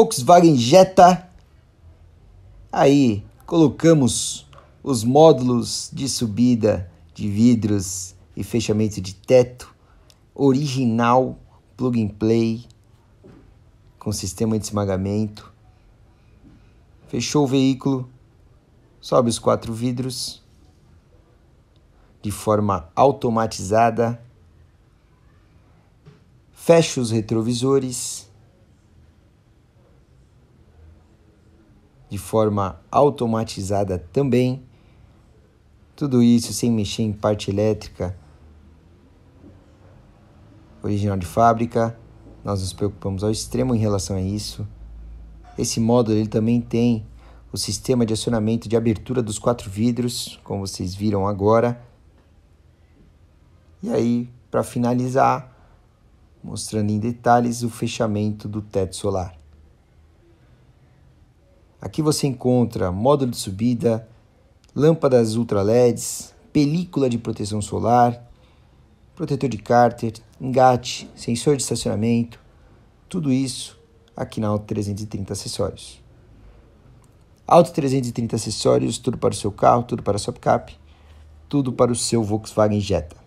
Volkswagen Jetta. Aí colocamos os módulos de subida de vidros e fechamento de teto original plug and play com sistema de esmagamento. Fechou o veículo, sobe os quatro vidros de forma automatizada. Fecha os retrovisores de forma automatizada também. Tudo isso sem mexer em parte elétrica original de fábrica. Nós nos preocupamos ao extremo em relação a isso. Esse módulo ele também tem o sistema de acionamento de abertura dos quatro vidros, como vocês viram agora. E aí, para finalizar, mostrando em detalhes o fechamento do teto solar. Aqui você encontra módulo de subida, lâmpadas ultra LEDs, película de proteção solar, protetor de cárter, engate, sensor de estacionamento, tudo isso aqui na Auto 330 Acessórios. Auto 330 Acessórios, tudo para o seu carro, tudo para a sua picape, tudo para o seu Volkswagen Jetta.